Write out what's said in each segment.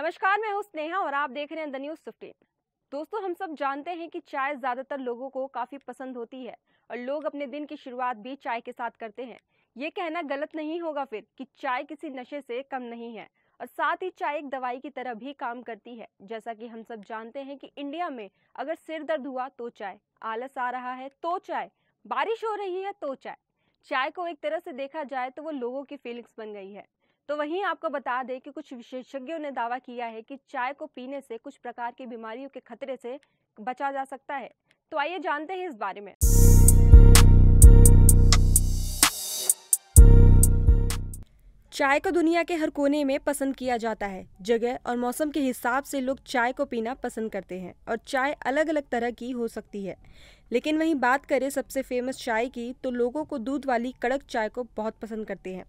नमस्कार मैं हूं स्नेहा और आप देख रहे हैं द न्यूज फिफ्टीन दोस्तों हम सब जानते हैं कि चाय ज़्यादातर लोगों को काफ़ी पसंद होती है और लोग अपने दिन की शुरुआत भी चाय के साथ करते हैं ये कहना गलत नहीं होगा फिर कि चाय किसी नशे से कम नहीं है और साथ ही चाय एक दवाई की तरह भी काम करती है जैसा कि हम सब जानते हैं कि इंडिया में अगर सिर दर्द हुआ तो चाय आलस आ रहा है तो चाय बारिश हो रही है तो चाय चाय को एक तरह से देखा जाए तो वो लोगों की फीलिंग्स बन गई है तो वहीं आपको बता दें कि कुछ विशेषज्ञों ने दावा किया है कि चाय को पीने से कुछ प्रकार की बीमारियों के खतरे से बचा जा सकता है तो आइए जानते हैं इस बारे में चाय को दुनिया के हर कोने में पसंद किया जाता है जगह और मौसम के हिसाब से लोग चाय को पीना पसंद करते हैं और चाय अलग अलग तरह की हो सकती है लेकिन वहीं बात करें सबसे फेमस चाय की तो लोगों को दूध वाली कड़क चाय को बहुत पसंद करते हैं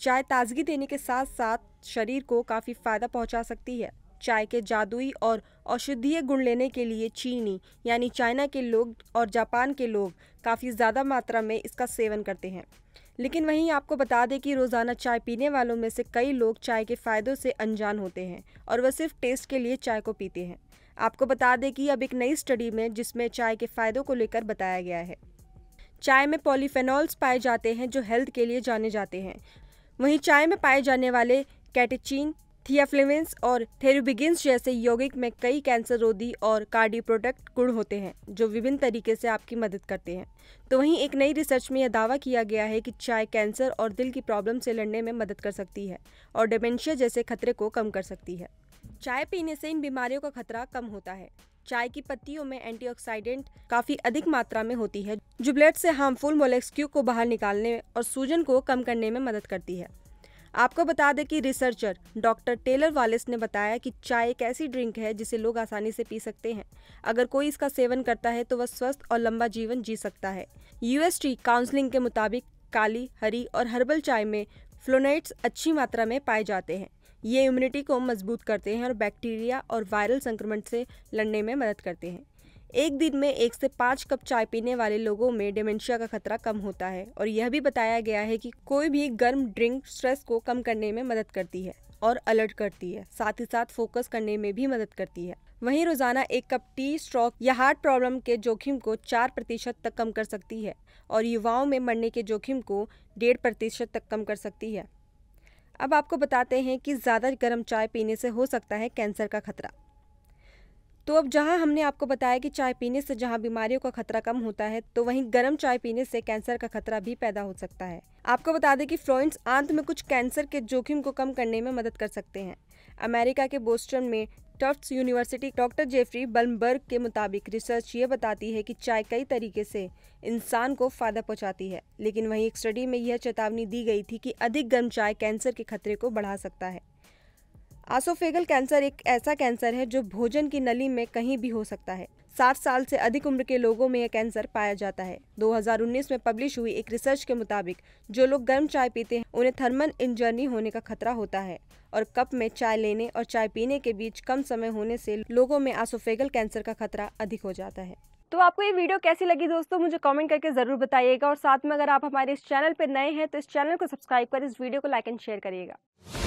चाय ताजगी देने के साथ साथ शरीर को काफ़ी फ़ायदा पहुंचा सकती है चाय के जादुई और औषधीय गुण लेने के लिए चीनी यानी चाइना के लोग और जापान के लोग काफ़ी ज़्यादा मात्रा में इसका सेवन करते हैं लेकिन वहीं आपको बता दें कि रोज़ाना चाय पीने वालों में से कई लोग चाय के फ़ायदों से अनजान होते हैं और वह सिर्फ टेस्ट के लिए चाय को पीते हैं आपको बता दें कि अब एक नई स्टडी में जिसमें चाय के फ़ायदों को लेकर बताया गया है चाय में पॉलीफेनॉल्स पाए जाते हैं जो हेल्थ के लिए जाने जाते हैं वहीं चाय में पाए जाने वाले कैटेचीन थियाफ्लेविन्स और थेरुबिगिन्स जैसे यौगिक में कई कैंसर रोधी और कार्डियो प्रोडक्ट गुण होते हैं जो विभिन्न तरीके से आपकी मदद करते हैं तो वहीं एक नई रिसर्च में यह दावा किया गया है कि चाय कैंसर और दिल की प्रॉब्लम से लड़ने में मदद कर सकती है और डेमेंशिया जैसे खतरे को कम कर सकती है चाय पीने से इन बीमारियों का खतरा कम होता है चाय की पत्तियों में एंटीऑक्सीडेंट काफी अधिक मात्रा में होती है जो ब्लड से हार्मफुल मोलेक्स्क्यू को बाहर निकालने और सूजन को कम करने में मदद करती है आपको बता दें कि रिसर्चर डॉक्टर टेलर वालिस ने बताया कि चाय एक ऐसी ड्रिंक है जिसे लोग आसानी से पी सकते हैं अगर कोई इसका सेवन करता है तो वह स्वस्थ और लंबा जीवन जी सकता है यूएसटी काउंसलिंग के मुताबिक काली हरी और हर्बल चाय में फ्लोनाइट्स अच्छी मात्रा में पाए जाते हैं ये इम्यूनिटी को मजबूत करते हैं और बैक्टीरिया और वायरल संक्रमण से लड़ने में मदद करते हैं एक दिन में एक से पाँच कप चाय पीने वाले लोगों में डिमेंशिया का खतरा कम होता है और यह भी बताया गया है कि कोई भी गर्म ड्रिंक स्ट्रेस को कम करने में मदद करती है और अलर्ट करती है साथ ही साथ फोकस करने में भी मदद करती है वहीं रोजाना एक कप टी स्ट्रोक या हार्ट प्रॉब्लम के जोखिम को चार प्रतिशत तक कम कर सकती है और युवाओं में मरने के जोखिम को डेढ़ प्रतिशत तक कम कर सकती है अब आपको बताते हैं कि ज़्यादा गर्म चाय पीने से हो सकता है कैंसर का खतरा तो अब जहां हमने आपको बताया कि चाय पीने से जहां बीमारियों का खतरा कम होता है तो वहीं गर्म चाय पीने से कैंसर का खतरा भी पैदा हो सकता है आपको बता दें कि फ्लॉइंट्स आंत में कुछ कैंसर के जोखिम को कम करने में मदद कर सकते हैं अमेरिका के बोस्टन में Tufts university doctor Jeffrey Blumberg के मुताबिक रिसर्च ये बताती है कि चाय कई तरीके से इंसान को फ़ायदा पहुंचाती है लेकिन वहीं एक स्टडी में यह चेतावनी दी गई थी कि अधिक गर्म चाय कैंसर के खतरे को बढ़ा सकता है आसोफेगल कैंसर एक ऐसा कैंसर है जो भोजन की नली में कहीं भी हो सकता है साठ साल से अधिक उम्र के लोगों में यह कैंसर पाया जाता है 2019 में पब्लिश हुई एक रिसर्च के मुताबिक जो लोग गर्म चाय पीते हैं उन्हें थर्मल इंजर्नी होने का खतरा होता है और कप में चाय लेने और चाय पीने के बीच कम समय होने से लोगों में आसोफेगल कैंसर का खतरा अधिक हो जाता है तो आपको ये वीडियो कैसी लगी दोस्तों मुझे कमेंट करके ज़रूर बताइएगा और साथ में अगर आप हमारे इस चैनल पर नए हैं तो इस चैनल को सब्सक्राइब कर इस वीडियो को लाइक एंड शेयर करिएगा